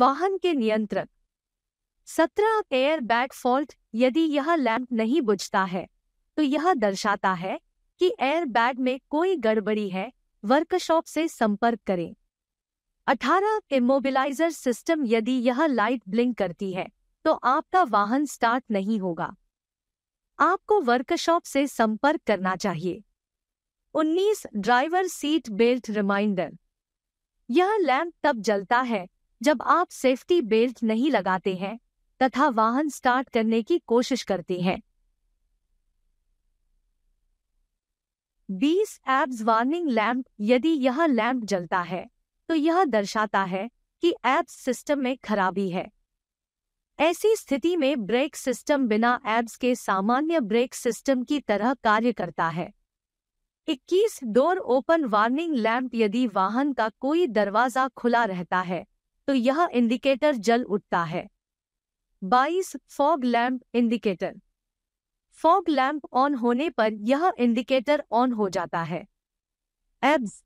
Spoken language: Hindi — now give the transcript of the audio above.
वाहन के नियंत्रक सत्रह एयर बैग फॉल्ट यदि यह लैंप नहीं बुझता है तो यह दर्शाता है कि एयर बैग में कोई गड़बड़ी है वर्कशॉप से संपर्क करें अठारह इमोबिलाइजर सिस्टम यदि यह लाइट ब्लिंक करती है तो आपका वाहन स्टार्ट नहीं होगा आपको वर्कशॉप से संपर्क करना चाहिए 19 ड्राइवर सीट बेल्ट रिमाइंडर यह लैंप तब जलता है जब आप सेफ्टी बेल्ट नहीं लगाते हैं तथा वाहन स्टार्ट करने की कोशिश करते हैं 20 एब्स वार्निंग लैंप यदि यह लैंप जलता है तो यह दर्शाता है कि एब्स सिस्टम में खराबी है ऐसी स्थिति में ब्रेक सिस्टम बिना एब्स के सामान्य ब्रेक सिस्टम की तरह कार्य करता है 21 डोर ओपन वार्निंग लैंप यदि वाहन का कोई दरवाजा खुला रहता है तो यह इंडिकेटर जल उठता है बाईस fog lamp indicator fog lamp on होने पर यह इंडिकेटर ऑन हो जाता है एब्स